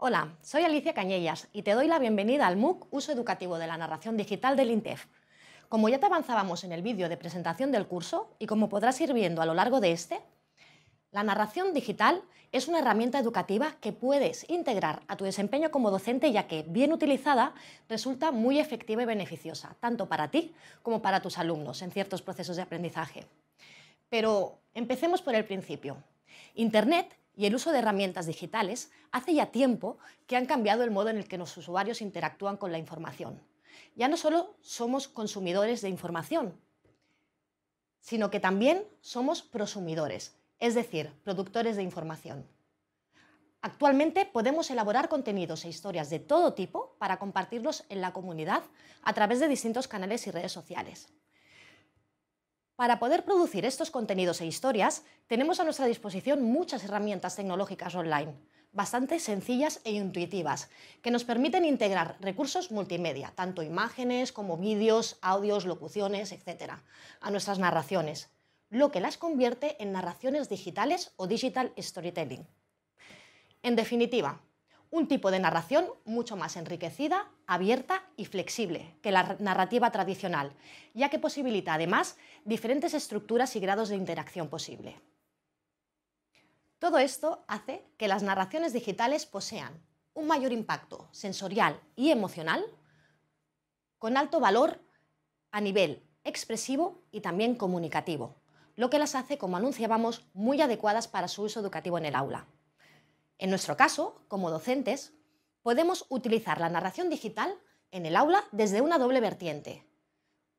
Hola, soy Alicia Cañellas y te doy la bienvenida al MOOC Uso Educativo de la Narración Digital del INTEF. Como ya te avanzábamos en el vídeo de presentación del curso y como podrás ir viendo a lo largo de este, la narración digital es una herramienta educativa que puedes integrar a tu desempeño como docente ya que, bien utilizada, resulta muy efectiva y beneficiosa, tanto para ti como para tus alumnos en ciertos procesos de aprendizaje. Pero empecemos por el principio. Internet y el uso de herramientas digitales hace ya tiempo que han cambiado el modo en el que los usuarios interactúan con la información. Ya no solo somos consumidores de información, sino que también somos prosumidores, es decir, productores de información. Actualmente podemos elaborar contenidos e historias de todo tipo para compartirlos en la comunidad a través de distintos canales y redes sociales. Para poder producir estos contenidos e historias, tenemos a nuestra disposición muchas herramientas tecnológicas online, bastante sencillas e intuitivas, que nos permiten integrar recursos multimedia, tanto imágenes como vídeos, audios, locuciones, etc., a nuestras narraciones, lo que las convierte en narraciones digitales o digital storytelling. En definitiva, un tipo de narración mucho más enriquecida, abierta y flexible que la narrativa tradicional, ya que posibilita además diferentes estructuras y grados de interacción posible. Todo esto hace que las narraciones digitales posean un mayor impacto sensorial y emocional, con alto valor a nivel expresivo y también comunicativo, lo que las hace, como anunciábamos, muy adecuadas para su uso educativo en el aula. En nuestro caso, como docentes, podemos utilizar la narración digital en el aula desde una doble vertiente.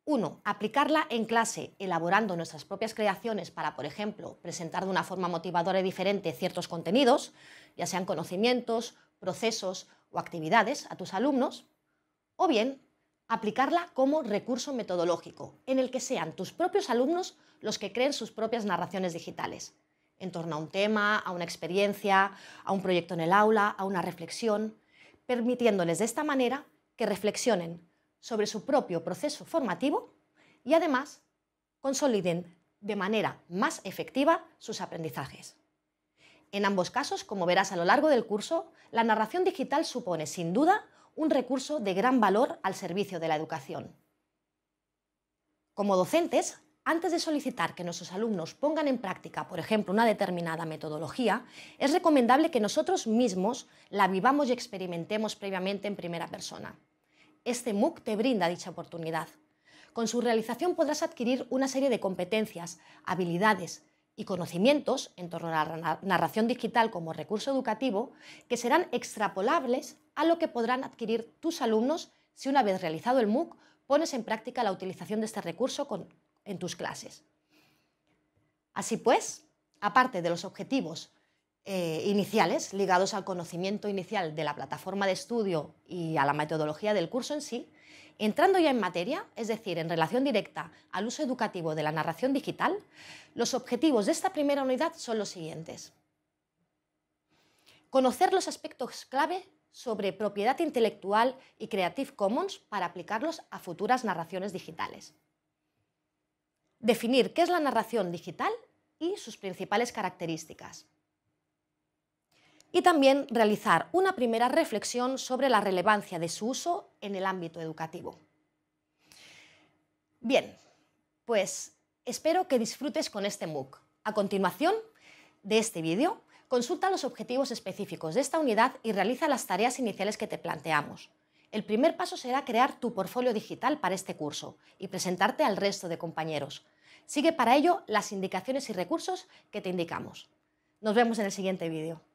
Uno, aplicarla en clase elaborando nuestras propias creaciones para, por ejemplo, presentar de una forma motivadora y diferente ciertos contenidos, ya sean conocimientos, procesos o actividades a tus alumnos, o bien aplicarla como recurso metodológico, en el que sean tus propios alumnos los que creen sus propias narraciones digitales en torno a un tema, a una experiencia, a un proyecto en el aula, a una reflexión, permitiéndoles de esta manera que reflexionen sobre su propio proceso formativo y además consoliden de manera más efectiva sus aprendizajes. En ambos casos, como verás a lo largo del curso, la narración digital supone, sin duda, un recurso de gran valor al servicio de la educación. Como docentes, antes de solicitar que nuestros alumnos pongan en práctica, por ejemplo, una determinada metodología, es recomendable que nosotros mismos la vivamos y experimentemos previamente en primera persona. Este MOOC te brinda dicha oportunidad. Con su realización podrás adquirir una serie de competencias, habilidades, y conocimientos en torno a la narración digital como recurso educativo que serán extrapolables a lo que podrán adquirir tus alumnos si una vez realizado el MOOC pones en práctica la utilización de este recurso con en tus clases. Así pues, aparte de los objetivos eh, iniciales ligados al conocimiento inicial de la plataforma de estudio y a la metodología del curso en sí, entrando ya en materia, es decir, en relación directa al uso educativo de la narración digital, los objetivos de esta primera unidad son los siguientes. Conocer los aspectos clave sobre propiedad intelectual y Creative Commons para aplicarlos a futuras narraciones digitales definir qué es la narración digital y sus principales características. Y también realizar una primera reflexión sobre la relevancia de su uso en el ámbito educativo. Bien, pues espero que disfrutes con este MOOC. A continuación de este vídeo, consulta los objetivos específicos de esta unidad y realiza las tareas iniciales que te planteamos. El primer paso será crear tu portfolio digital para este curso y presentarte al resto de compañeros. Sigue para ello las indicaciones y recursos que te indicamos. Nos vemos en el siguiente vídeo.